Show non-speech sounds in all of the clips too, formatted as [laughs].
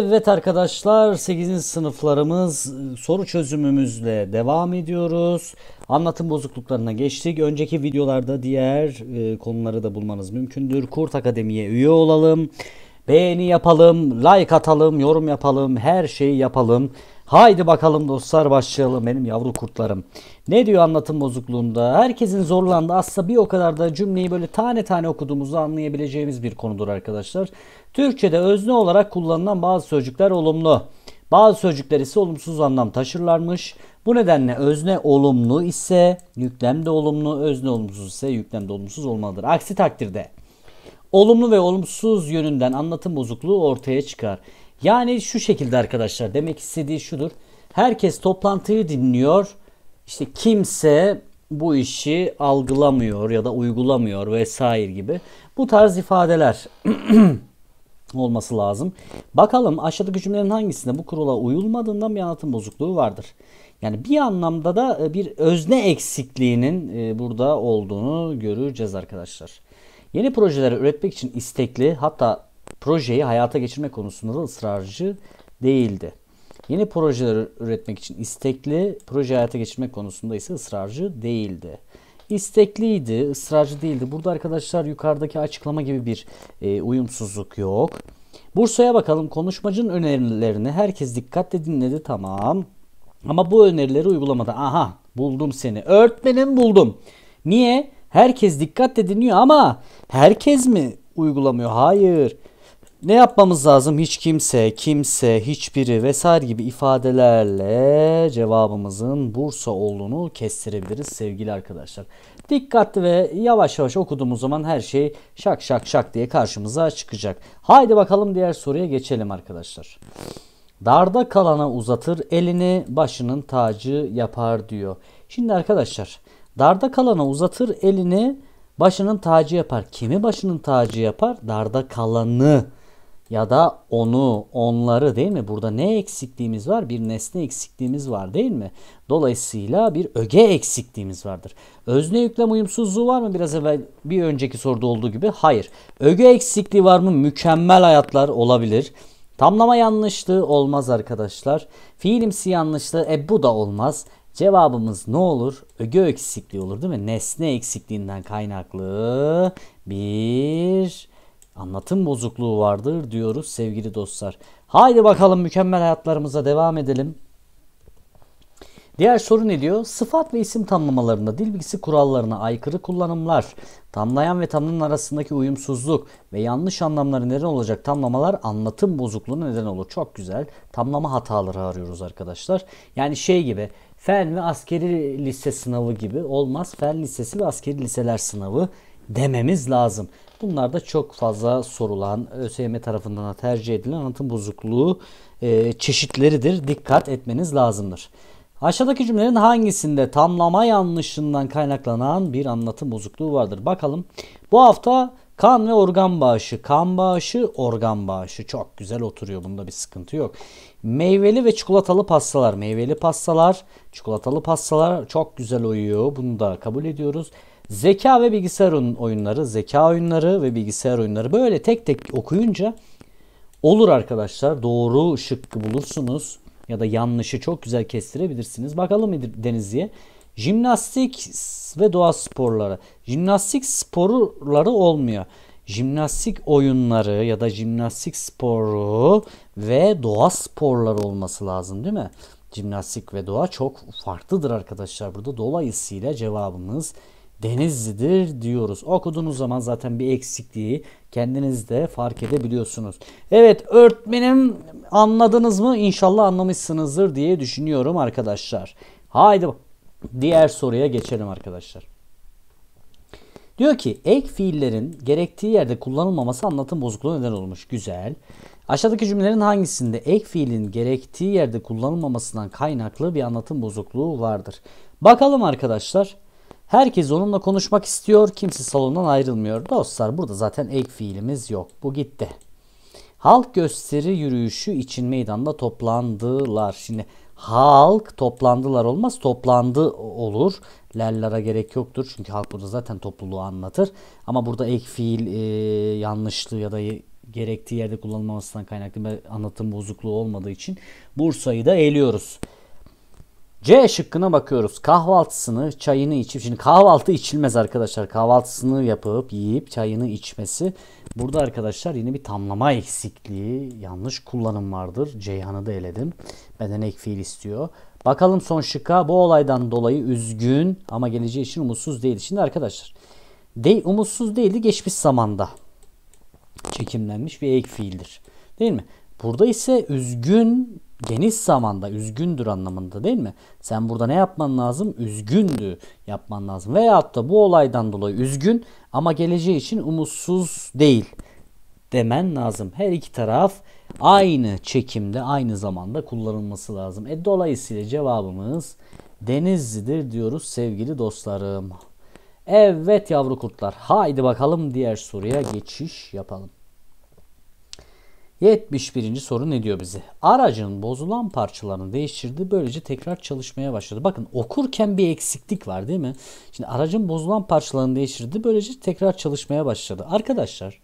Evet arkadaşlar 8. sınıflarımız e, soru çözümümüzle devam ediyoruz. Anlatım bozukluklarına geçtik. Önceki videolarda diğer e, konuları da bulmanız mümkündür. Kurt Akademi'ye üye olalım. Beğeni yapalım, like atalım, yorum yapalım, her şeyi yapalım. Haydi bakalım dostlar başlayalım benim yavru kurtlarım. Ne diyor anlatım bozukluğunda? Herkesin zorlandığı aslında bir o kadar da cümleyi böyle tane tane okuduğumuzda anlayabileceğimiz bir konudur arkadaşlar. Türkçe'de özne olarak kullanılan bazı sözcükler olumlu. Bazı sözcükler ise olumsuz anlam taşırlarmış. Bu nedenle özne olumlu ise yüklem de olumlu, özne olumsuz ise yüklem de olumsuz olmalıdır. Aksi takdirde olumlu ve olumsuz yönünden anlatım bozukluğu ortaya çıkar. Yani şu şekilde arkadaşlar demek istediği şudur. Herkes toplantıyı dinliyor. İşte kimse bu işi algılamıyor ya da uygulamıyor vesaire gibi. Bu tarz ifadeler [clears throat] olması lazım. Bakalım aşağıdaki cümlelerin hangisinde bu kurala uyulmadığından bir anlatım bozukluğu vardır. Yani bir anlamda da e, bir özne eksikliğinin e, burada olduğunu göreceğiz arkadaşlar. Yeni projeleri üretmek için istekli hatta projeyi hayata geçirme konusunda da ısrarcı değildi. Yeni projeler üretmek için istekli, proje hayata geçirmek konusunda ise ısrarcı değildi. İstekliydi, ısrarcı değildi. Burada arkadaşlar yukarıdaki açıklama gibi bir e, uyumsuzluk yok. Bursa'ya bakalım. Konuşmacının önerilerini herkes dikkatle dinledi tamam. Ama bu önerileri uygulamadı. aha buldum seni. Öğretmenim buldum. Niye? Herkes dikkatle dinliyor ama herkes mi uygulamıyor? Hayır. Ne yapmamız lazım? Hiç kimse, kimse, hiçbiri vesaire gibi ifadelerle cevabımızın Bursa olduğunu kestirebiliriz sevgili arkadaşlar. Dikkatli ve yavaş yavaş okuduğumuz zaman her şey şak şak şak diye karşımıza çıkacak. Haydi bakalım diğer soruya geçelim arkadaşlar. Darda kalana uzatır elini başının tacı yapar diyor. Şimdi arkadaşlar darda kalana uzatır elini başının tacı yapar. Kimi başının tacı yapar? Darda kalanı ya da onu, onları değil mi? Burada ne eksikliğimiz var? Bir nesne eksikliğimiz var değil mi? Dolayısıyla bir öge eksikliğimiz vardır. Özne yüklem uyumsuzluğu var mı biraz evvel bir önceki soruda olduğu gibi? Hayır. Öge eksikliği var mı? Mükemmel hayatlar olabilir. Tamlama yanlışlığı olmaz arkadaşlar. Fiilimsi yanlışlığı e bu da olmaz. Cevabımız ne olur? Öge eksikliği olur değil mi? Nesne eksikliğinden kaynaklı bir anlatım bozukluğu vardır diyoruz sevgili dostlar. Haydi bakalım mükemmel hayatlarımıza devam edelim. Diğer soru ne diyor? Sıfat ve isim tanımlamalarında dil bilgisi kurallarına aykırı kullanımlar, tamlayan ve tamlanan arasındaki uyumsuzluk ve yanlış anlamları neden olacak tamlamalar anlatım bozukluğuna neden olur. Çok güzel. Tamlama hataları arıyoruz arkadaşlar. Yani şey gibi fen ve askeri lise sınavı gibi olmaz. Fen lisesi ve askeri liseler sınavı dememiz lazım. Bunlar da çok fazla sorulan, ÖSYM tarafından tercih edilen anlatım bozukluğu e, çeşitleridir. Dikkat etmeniz lazımdır. Aşağıdaki cümlelerin hangisinde tamlama yanlışından kaynaklanan bir anlatım bozukluğu vardır? Bakalım. Bu hafta kan ve organ bağışı, kan bağışı, organ bağışı çok güzel oturuyor. Bunda bir sıkıntı yok. Meyveli ve çikolatalı pastalar, meyveli pastalar, çikolatalı pastalar çok güzel uyuyor. Bunu da kabul ediyoruz. Zeka ve bilgisayar oyunları, zeka oyunları ve bilgisayar oyunları böyle tek tek okuyunca olur arkadaşlar. Doğru şıkkı bulursunuz ya da yanlışı çok güzel kestirebilirsiniz. Bakalım Denizli'ye. Jimnastik ve doğa sporları. Jimnastik sporları olmuyor. Jimnastik oyunları ya da jimnastik sporu ve doğa sporları olması lazım değil mi? Jimnastik ve doğa çok farklıdır arkadaşlar burada. Dolayısıyla cevabımız Denizli'dir diyoruz. Okuduğunuz zaman zaten bir eksikliği kendiniz de fark edebiliyorsunuz. Evet örtmenim anladınız mı? İnşallah anlamışsınızdır diye düşünüyorum arkadaşlar. Haydi diğer soruya geçelim arkadaşlar. Diyor ki ek fiillerin gerektiği yerde kullanılmaması anlatım bozukluğu neden olmuş. Güzel. Aşağıdaki cümlelerin hangisinde ek fiilin gerektiği yerde kullanılmamasından kaynaklı bir anlatım bozukluğu vardır? Bakalım arkadaşlar. Herkes onunla konuşmak istiyor. Kimse salondan ayrılmıyor. Dostlar burada zaten ek fiilimiz yok. Bu gitti. Halk gösteri yürüyüşü için meydanda toplandılar. Şimdi halk toplandılar olmaz. Toplandı olur. Lerlara gerek yoktur. Çünkü halk burada zaten topluluğu anlatır. Ama burada ek fiil e, yanlışlığı ya da gerektiği yerde kullanılmamasından kaynaklı bir anlatım bozukluğu olmadığı için Bursa'yı da eliyoruz. C şıkkına bakıyoruz. Kahvaltısını, çayını içip şimdi kahvaltı içilmez arkadaşlar. Kahvaltısını yapıp yiyip çayını içmesi. Burada arkadaşlar yine bir tamlama eksikliği, yanlış kullanım vardır. Ceyhan'ı da eledim. Benden ek fiil istiyor. Bakalım son şıkka. Bu olaydan dolayı üzgün ama geleceği için umutsuz değil. Şimdi arkadaşlar de, umutsuz değildi geçmiş zamanda çekimlenmiş bir ek fiildir. Değil mi? Burada ise üzgün geniş zamanda üzgündür anlamında değil mi? Sen burada ne yapman lazım? Üzgündü yapman lazım. Veyahut da bu olaydan dolayı üzgün ama geleceği için umutsuz değil demen lazım. Her iki taraf aynı çekimde aynı zamanda kullanılması lazım. E, dolayısıyla cevabımız Denizli'dir diyoruz sevgili dostlarım. Evet yavru kurtlar haydi bakalım diğer soruya geçiş yapalım. 71. soru ne diyor bize? Aracın bozulan parçalarını değiştirdi. Böylece tekrar çalışmaya başladı. Bakın okurken bir eksiklik var değil mi? Şimdi aracın bozulan parçalarını değiştirdi. Böylece tekrar çalışmaya başladı. Arkadaşlar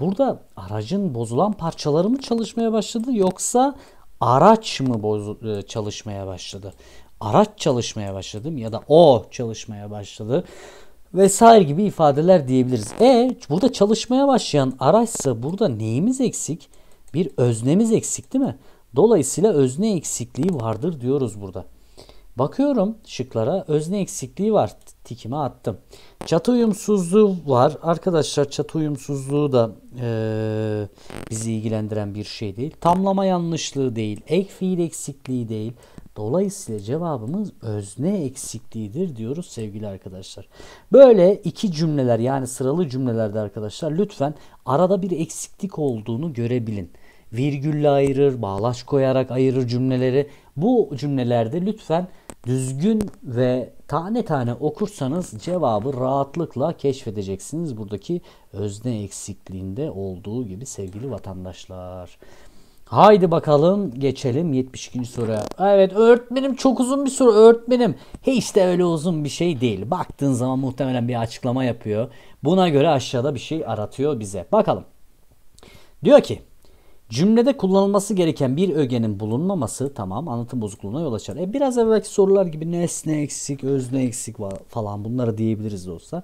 burada aracın bozulan parçaları mı çalışmaya başladı yoksa araç mı bozu e, çalışmaya başladı? Araç çalışmaya başladı mı ya da o çalışmaya başladı vesaire gibi ifadeler diyebiliriz. E burada çalışmaya başlayan araçsa burada neyimiz eksik? bir öznemiz eksik değil mi? Dolayısıyla özne eksikliği vardır diyoruz burada. Bakıyorum şıklara özne eksikliği var. Tikime attım. Çatı uyumsuzluğu var. Arkadaşlar çatı uyumsuzluğu da e, bizi ilgilendiren bir şey değil. Tamlama yanlışlığı değil. Ek fiil eksikliği değil. Dolayısıyla cevabımız özne eksikliğidir diyoruz sevgili arkadaşlar. Böyle iki cümleler yani sıralı cümlelerde arkadaşlar lütfen arada bir eksiklik olduğunu görebilin virgülle ayırır, bağlaç koyarak ayırır cümleleri. Bu cümlelerde lütfen düzgün ve tane tane okursanız cevabı rahatlıkla keşfedeceksiniz. Buradaki özne eksikliğinde olduğu gibi sevgili vatandaşlar. Haydi bakalım geçelim 72. soruya. Evet öğretmenim çok uzun bir soru öğretmenim. Hiç de öyle uzun bir şey değil. Baktığın zaman muhtemelen bir açıklama yapıyor. Buna göre aşağıda bir şey aratıyor bize. Bakalım. Diyor ki Cümlede kullanılması gereken bir ögenin bulunmaması tamam anlatım bozukluğuna yol açar. E biraz evvelki sorular gibi nesne eksik, özne eksik falan bunları diyebiliriz de olsa.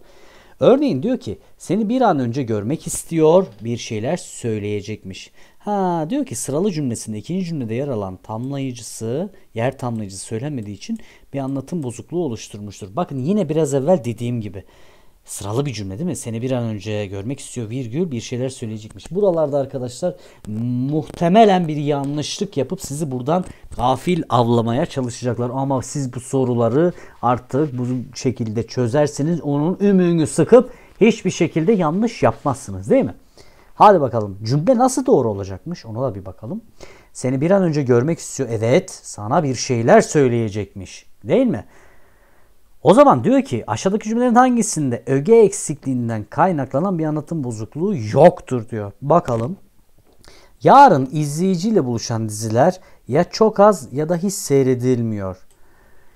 Örneğin diyor ki seni bir an önce görmek istiyor bir şeyler söyleyecekmiş. Ha diyor ki sıralı cümlesinde ikinci cümlede yer alan tamlayıcısı, yer tamlayıcısı söylenmediği için bir anlatım bozukluğu oluşturmuştur. Bakın yine biraz evvel dediğim gibi Sıralı bir cümle değil mi? Seni bir an önce görmek istiyor virgül bir şeyler söyleyecekmiş. Buralarda arkadaşlar muhtemelen bir yanlışlık yapıp sizi buradan gafil avlamaya çalışacaklar. Ama siz bu soruları artık bu şekilde çözersiniz. Onun ümüğünü sıkıp hiçbir şekilde yanlış yapmazsınız değil mi? Hadi bakalım cümle nasıl doğru olacakmış ona da bir bakalım. Seni bir an önce görmek istiyor. Evet sana bir şeyler söyleyecekmiş değil mi? O zaman diyor ki aşağıdaki cümlelerin hangisinde öge eksikliğinden kaynaklanan bir anlatım bozukluğu yoktur diyor. Bakalım. Yarın izleyiciyle buluşan diziler ya çok az ya da hiç seyredilmiyor.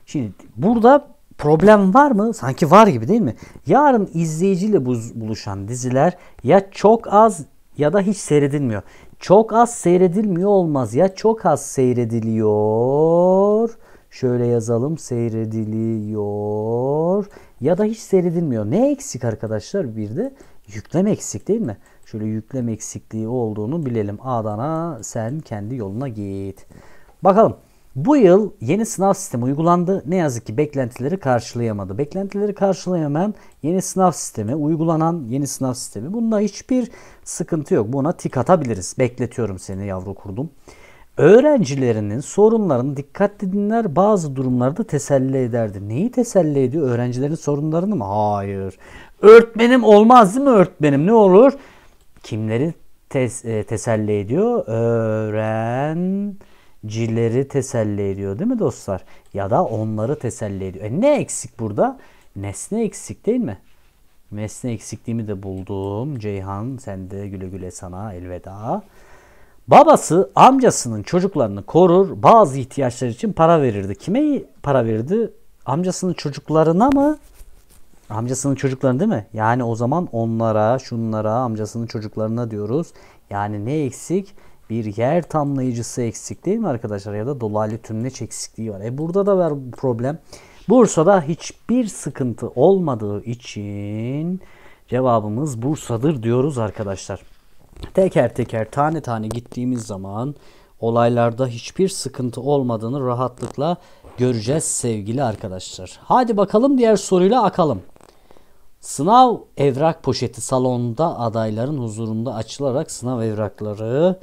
Şimdi burada problem var mı? Sanki var gibi değil mi? Yarın izleyiciyle buluşan diziler ya çok az ya da hiç seyredilmiyor. Çok az seyredilmiyor olmaz ya çok az seyrediliyor Şöyle yazalım seyrediliyor ya da hiç seyredilmiyor. Ne eksik arkadaşlar? Bir de yüklem eksik değil mi? Şöyle yüklem eksikliği olduğunu bilelim. Adana sen kendi yoluna git. Bakalım. Bu yıl yeni sınav sistemi uygulandı. Ne yazık ki beklentileri karşılayamadı. Beklentileri karşılayamayan yeni sınav sistemi, uygulanan yeni sınav sistemi. Bunda hiçbir sıkıntı yok. Buna tik atabiliriz. Bekletiyorum seni yavru kurdum öğrencilerinin sorunlarını dikkatli dinler bazı durumlarda teselli ederdi. Neyi teselli ediyor? Öğrencilerin sorunlarını mı? Hayır. Örtmenim olmaz değil mi öğretmenim? Ne olur? Kimleri tes e, teselli ediyor? Öğrencileri teselli ediyor değil mi dostlar? Ya da onları teselli ediyor. E ne eksik burada? Nesne eksik değil mi? Nesne eksikliğimi de buldum. Ceyhan sende güle güle sana elveda. Babası amcasının çocuklarını korur, bazı ihtiyaçlar için para verirdi. Kime para verirdi? Amcasının çocuklarına mı? Amcasının çocuklarına değil mi? Yani o zaman onlara, şunlara, amcasının çocuklarına diyoruz. Yani ne eksik? Bir yer tamlayıcısı eksik değil mi arkadaşlar? Ya da dolaylı tümleç eksikliği var. E burada da var problem. Bursa'da hiçbir sıkıntı olmadığı için cevabımız Bursa'dır diyoruz arkadaşlar teker teker tane tane gittiğimiz zaman olaylarda hiçbir sıkıntı olmadığını rahatlıkla göreceğiz sevgili arkadaşlar. Hadi bakalım diğer soruyla akalım. Sınav evrak poşeti salonda adayların huzurunda açılarak sınav evrakları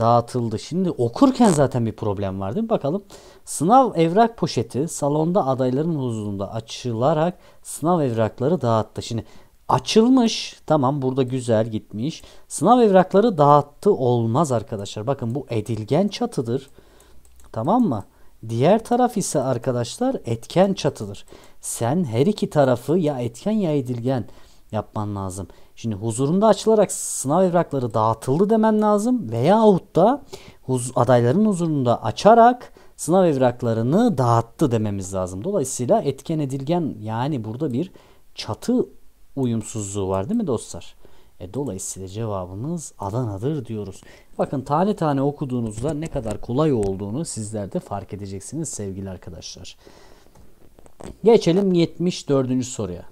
dağıtıldı. Şimdi okurken zaten bir problem var değil mi? Bakalım. Sınav evrak poşeti salonda adayların huzurunda açılarak sınav evrakları dağıttı. Şimdi açılmış. Tamam burada güzel gitmiş. Sınav evrakları dağıttı olmaz arkadaşlar. Bakın bu edilgen çatıdır. Tamam mı? Diğer taraf ise arkadaşlar etken çatıdır. Sen her iki tarafı ya etken ya edilgen yapman lazım. Şimdi huzurunda açılarak sınav evrakları dağıtıldı demen lazım veyahut da huz adayların huzurunda açarak sınav evraklarını dağıttı dememiz lazım. Dolayısıyla etken edilgen yani burada bir çatı uyumsuzluğu var değil mi dostlar? E, dolayısıyla cevabımız Adana'dır diyoruz. Bakın tane tane okuduğunuzda ne kadar kolay olduğunu sizler de fark edeceksiniz sevgili arkadaşlar. Geçelim 74. soruya.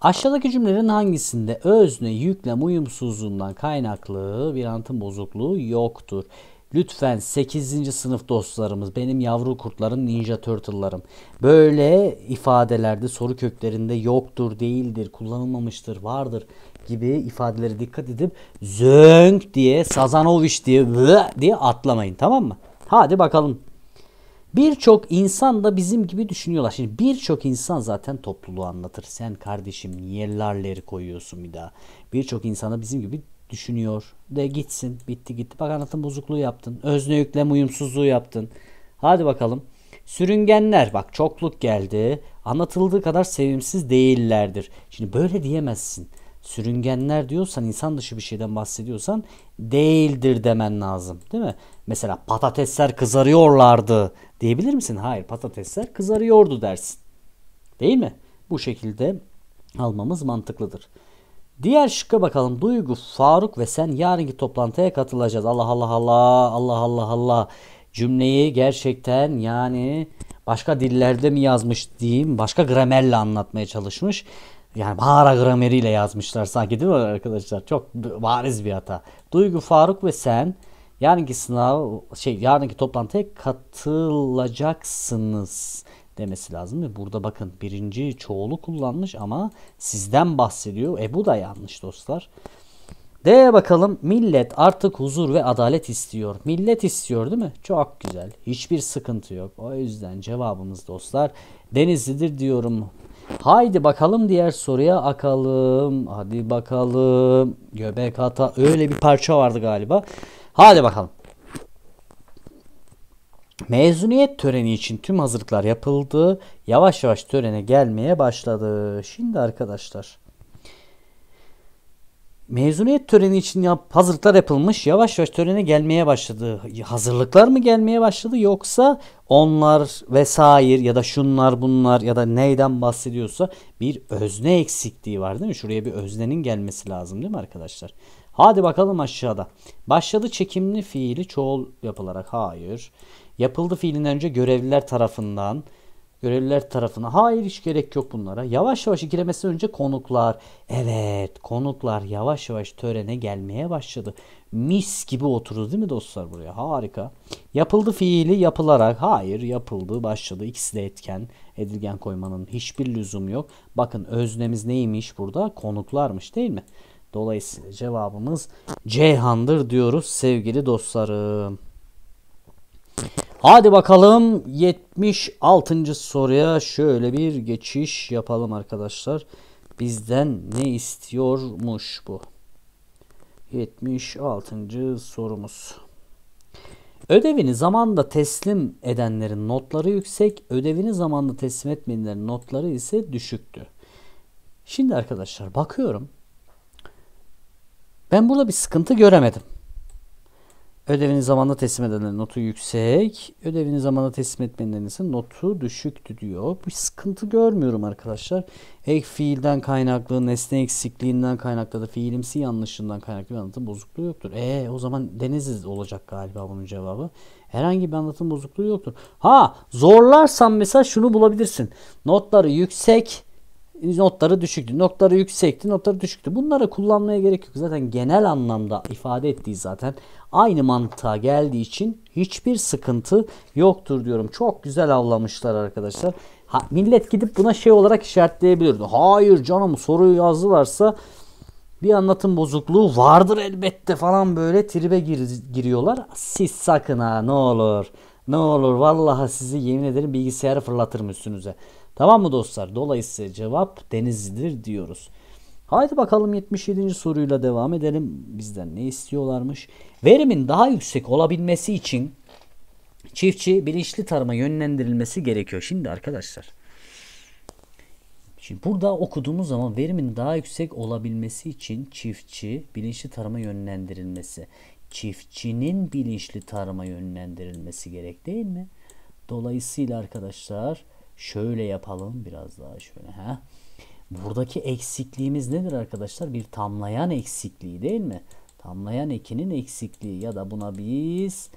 Aşağıdaki cümlelerin hangisinde özne yüklem uyumsuzluğundan kaynaklı bir antım bozukluğu yoktur? Lütfen 8. sınıf dostlarımız, benim yavru kurtlarım, ninja turtle'larım böyle ifadelerde soru köklerinde yoktur, değildir, kullanılmamıştır, vardır gibi ifadelere dikkat edip zönk diye, Sazanoviç diye, diye atlamayın tamam mı? Hadi bakalım. Birçok insan da bizim gibi düşünüyorlar. Şimdi birçok insan zaten topluluğu anlatır. Sen kardeşim niye larleri koyuyorsun bir daha? Birçok insan da bizim gibi düşünüyor. De gitsin. Bitti gitti. Bak anlatım bozukluğu yaptın. Özne yüklem uyumsuzluğu yaptın. Hadi bakalım. Sürüngenler bak çokluk geldi. Anlatıldığı kadar sevimsiz değillerdir. Şimdi böyle diyemezsin. Sürüngenler diyorsan insan dışı bir şeyden bahsediyorsan değildir demen lazım. Değil mi? Mesela patatesler kızarıyorlardı diyebilir misin? Hayır patatesler kızarıyordu dersin. Değil mi? Bu şekilde almamız mantıklıdır. Diğer şıkka bakalım. Duygu, Faruk ve sen yarınki toplantıya katılacağız. Allah Allah Allah Allah Allah Allah. Cümleyi gerçekten yani başka dillerde mi yazmış diyeyim. Başka gramerle anlatmaya çalışmış. Yani Bahara grameriyle yazmışlar sanki değil mi arkadaşlar? Çok bariz bir hata. Duygu, Faruk ve sen yarınki sınav şey yarınki toplantıya katılacaksınız demesi lazım. Ve burada bakın birinci çoğulu kullanmış ama sizden bahsediyor. E bu da yanlış dostlar. D bakalım millet artık huzur ve adalet istiyor. Millet istiyor değil mi? Çok güzel. Hiçbir sıkıntı yok. O yüzden cevabımız dostlar Denizli'dir diyorum. Haydi bakalım diğer soruya akalım. Hadi bakalım. Göbek ata öyle bir parça vardı galiba. Hadi bakalım. Mezuniyet töreni için tüm hazırlıklar yapıldı. Yavaş yavaş törene gelmeye başladı. Şimdi arkadaşlar Mezuniyet töreni için yap, hazırlıklar yapılmış. Yavaş yavaş törene gelmeye başladı. Hazırlıklar mı gelmeye başladı yoksa onlar vesaire ya da şunlar bunlar ya da neyden bahsediyorsa bir özne eksikliği var değil mi? Şuraya bir öznenin gelmesi lazım değil mi arkadaşlar? Hadi bakalım aşağıda. Başladı çekimli fiili çoğul yapılarak. Hayır. Yapıldı fiilinden önce görevliler tarafından görevliler tarafına hayır hiç gerek yok bunlara. Yavaş yavaş ikilemesi önce konuklar. Evet konuklar yavaş yavaş törene gelmeye başladı. Mis gibi oturdu değil mi dostlar buraya? Harika. Yapıldı fiili yapılarak. Hayır yapıldı başladı. İkisi de etken. Edilgen koymanın hiçbir lüzum yok. Bakın öznemiz neymiş burada? Konuklarmış değil mi? Dolayısıyla cevabımız Ceyhan'dır diyoruz sevgili dostlarım. Hadi bakalım 76. soruya şöyle bir geçiş yapalım arkadaşlar. Bizden ne istiyormuş bu? 76. sorumuz. Ödevini zamanda teslim edenlerin notları yüksek, ödevini zamanda teslim etmeyenlerin notları ise düşüktü. Şimdi arkadaşlar bakıyorum. Ben burada bir sıkıntı göremedim. Ödevini zamanında teslim edenlerin notu yüksek, ödevini zamanında teslim etmeyenlerin ise notu düşüktü diyor. Bu sıkıntı görmüyorum arkadaşlar. Ek fiilden kaynaklı, nesne eksikliğinden kaynaklı da fiilimsi yanlışından kaynaklı bir anlatım bozukluğu yoktur. E o zaman Denizli'de olacak galiba bunun cevabı. Herhangi bir anlatım bozukluğu yoktur. Ha zorlarsan mesela şunu bulabilirsin. Notları yüksek, notları düşüktü, notları yüksekti, notları düşüktü. Bunları kullanmaya gerek yok. Zaten genel anlamda ifade ettiği zaten aynı mantığa geldiği için hiçbir sıkıntı yoktur diyorum. Çok güzel avlamışlar arkadaşlar. Ha, millet gidip buna şey olarak işaretleyebilirdi. Hayır canım soruyu yazdılarsa bir anlatım bozukluğu vardır elbette falan böyle tribe gir- giriyorlar. Siz sakın ha ne olur. Ne olur vallahi sizi yemin ederim bilgisayarı fırlatırım üstünüze. Tamam mı dostlar? Dolayısıyla cevap Denizli'dir diyoruz. Haydi bakalım 77. soruyla devam edelim. Bizden ne istiyorlarmış? Verimin daha yüksek olabilmesi için çiftçi bilinçli tarıma yönlendirilmesi gerekiyor. Şimdi arkadaşlar. Şimdi burada okuduğumuz zaman verimin daha yüksek olabilmesi için çiftçi bilinçli tarıma yönlendirilmesi. Çiftçinin bilinçli tarıma yönlendirilmesi gerek değil mi? Dolayısıyla arkadaşlar Şöyle yapalım biraz daha şöyle. ha. Buradaki eksikliğimiz nedir arkadaşlar? Bir tamlayan eksikliği değil mi? Tamlayan ekinin eksikliği ya da buna biz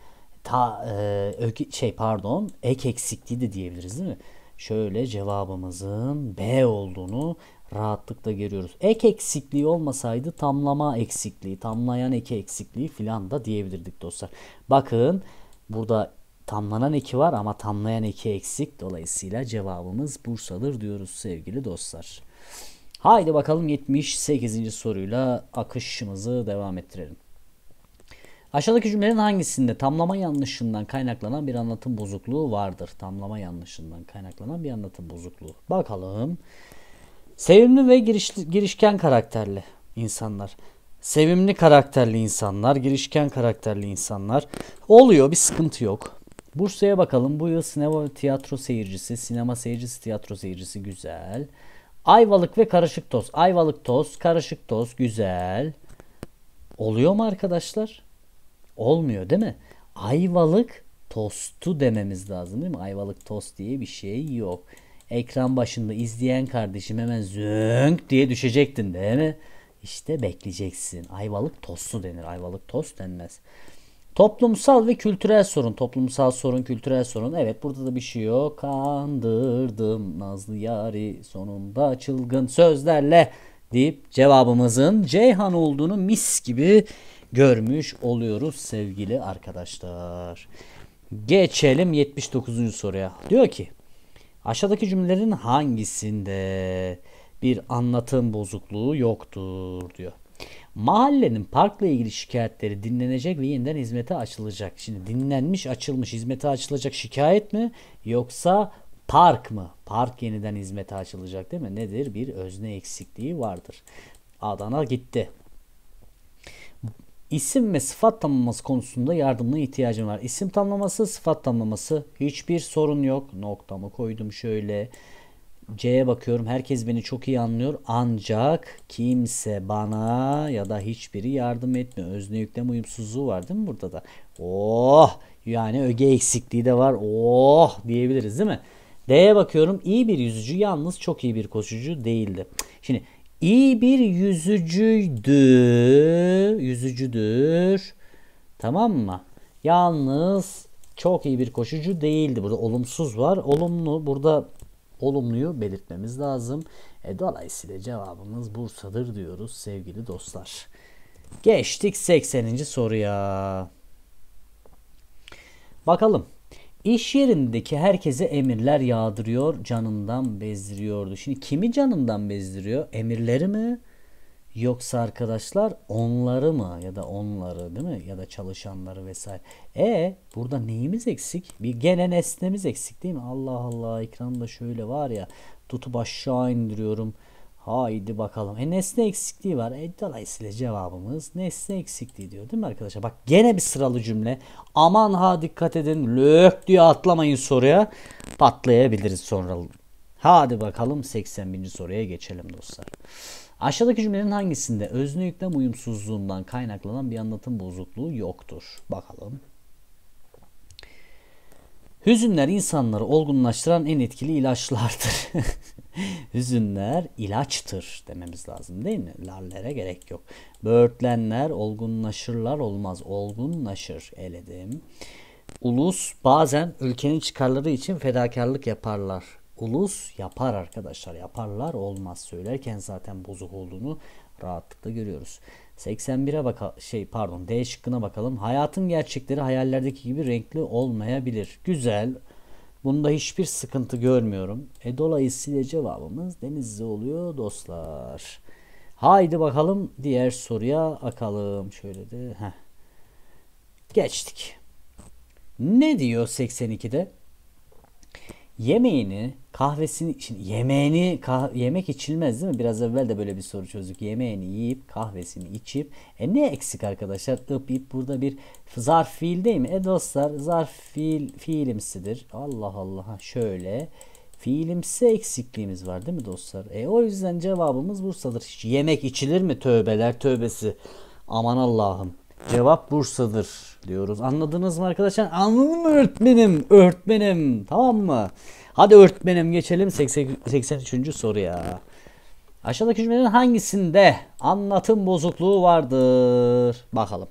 ta e, öke, şey pardon ek eksikliği de diyebiliriz değil mi? Şöyle cevabımızın B olduğunu rahatlıkla görüyoruz. Ek eksikliği olmasaydı tamlama eksikliği, tamlayan eki eksikliği filan da diyebilirdik dostlar. Bakın burada Tamlanan eki var ama tamlayan eki eksik. Dolayısıyla cevabımız Bursa'dır diyoruz sevgili dostlar. Haydi bakalım 78. soruyla akışımızı devam ettirelim. Aşağıdaki cümlelerin hangisinde tamlama yanlışından kaynaklanan bir anlatım bozukluğu vardır? Tamlama yanlışından kaynaklanan bir anlatım bozukluğu. Bakalım. Sevimli ve giriş, girişken karakterli insanlar. Sevimli karakterli insanlar, girişken karakterli insanlar. Oluyor bir sıkıntı yok. Bursa'ya bakalım. Bu yıl sinema tiyatro seyircisi, sinema seyircisi, tiyatro seyircisi güzel. Ayvalık ve karışık toz. Ayvalık toz, karışık toz güzel. Oluyor mu arkadaşlar? Olmuyor değil mi? Ayvalık tostu dememiz lazım değil mi? Ayvalık tost diye bir şey yok. Ekran başında izleyen kardeşim hemen zönk diye düşecektin değil mi? İşte bekleyeceksin. Ayvalık tostu denir. Ayvalık tost denmez. Toplumsal ve kültürel sorun. Toplumsal sorun, kültürel sorun. Evet burada da bir şey yok. Kandırdım Nazlı Yari sonunda çılgın sözlerle deyip cevabımızın Ceyhan olduğunu mis gibi görmüş oluyoruz sevgili arkadaşlar. Geçelim 79. soruya. Diyor ki aşağıdaki cümlelerin hangisinde bir anlatım bozukluğu yoktur diyor. Mahallenin parkla ilgili şikayetleri dinlenecek ve yeniden hizmete açılacak. Şimdi dinlenmiş, açılmış, hizmete açılacak şikayet mi yoksa park mı? Park yeniden hizmete açılacak değil mi? Nedir? Bir özne eksikliği vardır. Adana gitti. İsim ve sıfat tamlaması konusunda yardımına ihtiyacım var. İsim tamlaması, sıfat tamlaması hiçbir sorun yok. Noktamı koydum şöyle. C'ye bakıyorum. Herkes beni çok iyi anlıyor. Ancak kimse bana ya da hiçbiri yardım etmiyor. Özne yüklem uyumsuzluğu var değil mi burada da? Oh! Yani öge eksikliği de var. Oh! Diyebiliriz değil mi? D'ye bakıyorum. İyi bir yüzücü yalnız çok iyi bir koşucu değildi. Şimdi iyi bir yüzücüydü. Yüzücüdür. Tamam mı? Yalnız çok iyi bir koşucu değildi. Burada olumsuz var. Olumlu. Burada olumluyu belirtmemiz lazım. E, dolayısıyla cevabımız Bursa'dır diyoruz sevgili dostlar. Geçtik 80. soruya. Bakalım. İş yerindeki herkese emirler yağdırıyor, canından bezdiriyordu. Şimdi kimi canından bezdiriyor? Emirleri mi? Yoksa arkadaşlar onları mı ya da onları değil mi ya da çalışanları vesaire. E burada neyimiz eksik? Bir gene nesnemiz eksik değil mi? Allah Allah ekranda şöyle var ya tutup aşağı indiriyorum. Haydi bakalım. E nesne eksikliği var. E dolayısıyla cevabımız nesne eksikliği diyor değil mi arkadaşlar? Bak gene bir sıralı cümle. Aman ha dikkat edin. Lök diye atlamayın soruya. Patlayabiliriz sonra. Hadi bakalım 81. soruya geçelim dostlar. Aşağıdaki cümlelerin hangisinde özne yüklem uyumsuzluğundan kaynaklanan bir anlatım bozukluğu yoktur? Bakalım. Hüzünler insanları olgunlaştıran en etkili ilaçlardır. [laughs] Hüzünler ilaçtır dememiz lazım değil mi? Larlere gerek yok. Böğürtlenler olgunlaşırlar olmaz. Olgunlaşır eledim. Ulus bazen ülkenin çıkarları için fedakarlık yaparlar. Ulus yapar arkadaşlar. Yaparlar olmaz. Söylerken zaten bozuk olduğunu rahatlıkla görüyoruz. 81'e bakalım. Şey pardon D şıkkına bakalım. Hayatın gerçekleri hayallerdeki gibi renkli olmayabilir. Güzel. Bunda hiçbir sıkıntı görmüyorum. E dolayısıyla cevabımız denizli oluyor dostlar. Haydi bakalım diğer soruya akalım. Şöyle de heh. geçtik. Ne diyor 82'de? yemeğini kahvesini için yemeğini kah, yemek içilmez değil mi? Biraz evvel de böyle bir soru çözdük. Yemeğini yiyip kahvesini içip e ne eksik arkadaşlar? Ip ip burada bir zarf fiil değil mi? E dostlar zarf fiil fiilimsidir. Allah Allah şöyle fiilimsi eksikliğimiz var değil mi dostlar? E o yüzden cevabımız Bursa'dır. Hiç yemek içilir mi? Tövbeler tövbesi. Aman Allah'ım. Cevap Bursa'dır diyoruz. Anladınız mı arkadaşlar? Anladın mı öğretmenim? Öğretmenim. Tamam mı? Hadi öğretmenim geçelim 83. soruya. Aşağıdaki cümlenin hangisinde anlatım bozukluğu vardır? Bakalım.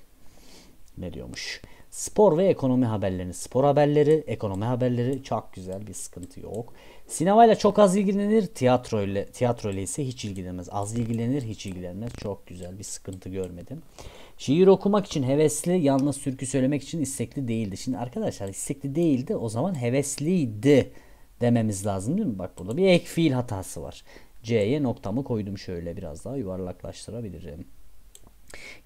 Ne diyormuş? Spor ve ekonomi haberlerini, spor haberleri, ekonomi haberleri çok güzel bir sıkıntı yok. Sinemayla çok az ilgilenir, tiyatro ile tiyatro ile ise hiç ilgilenmez. Az ilgilenir, hiç ilgilenmez. Çok güzel bir sıkıntı görmedim. Şiir okumak için hevesli, yalnız türkü söylemek için istekli değildi. Şimdi arkadaşlar istekli değildi o zaman hevesliydi dememiz lazım değil mi? Bak burada bir ek fiil hatası var. C'ye noktamı koydum şöyle biraz daha yuvarlaklaştırabilirim.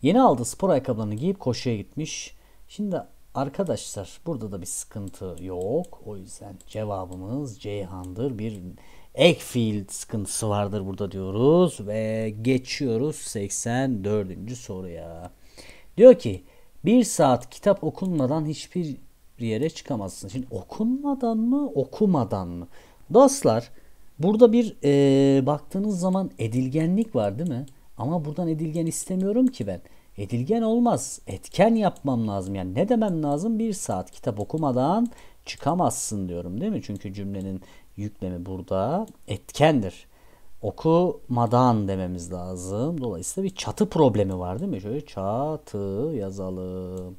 Yeni aldığı spor ayakkabılarını giyip koşuya gitmiş. Şimdi arkadaşlar burada da bir sıkıntı yok. O yüzden cevabımız Ceyhan'dır. Bir ek fiil sıkıntısı vardır burada diyoruz ve geçiyoruz 84. soruya. Diyor ki bir saat kitap okunmadan hiçbir yere çıkamazsın. Şimdi okunmadan mı okumadan mı? Dostlar burada bir e, baktığınız zaman edilgenlik var değil mi? Ama buradan edilgen istemiyorum ki ben. Edilgen olmaz. Etken yapmam lazım. Yani ne demem lazım? Bir saat kitap okumadan çıkamazsın diyorum değil mi? Çünkü cümlenin yüklemi burada etkendir okumadan dememiz lazım. Dolayısıyla bir çatı problemi var değil mi? Şöyle çatı yazalım.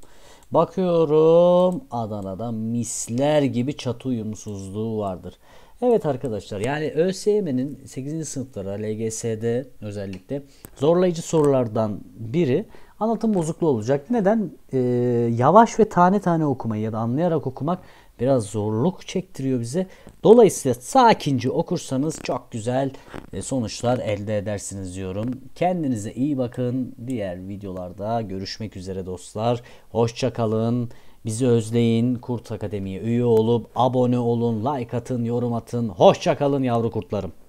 Bakıyorum Adana'da misler gibi çatı uyumsuzluğu vardır. Evet arkadaşlar yani ÖSYM'nin 8. sınıflara LGS'de özellikle zorlayıcı sorulardan biri anlatım bozukluğu olacak. Neden? Ee, yavaş ve tane tane okumayı ya da anlayarak okumak biraz zorluk çektiriyor bize. Dolayısıyla sakince okursanız çok güzel e, sonuçlar elde edersiniz diyorum. Kendinize iyi bakın. Diğer videolarda görüşmek üzere dostlar. Hoşçakalın. Bizi özleyin. Kurt Akademi'ye üye olup abone olun, like atın, yorum atın. Hoşçakalın yavru kurtlarım.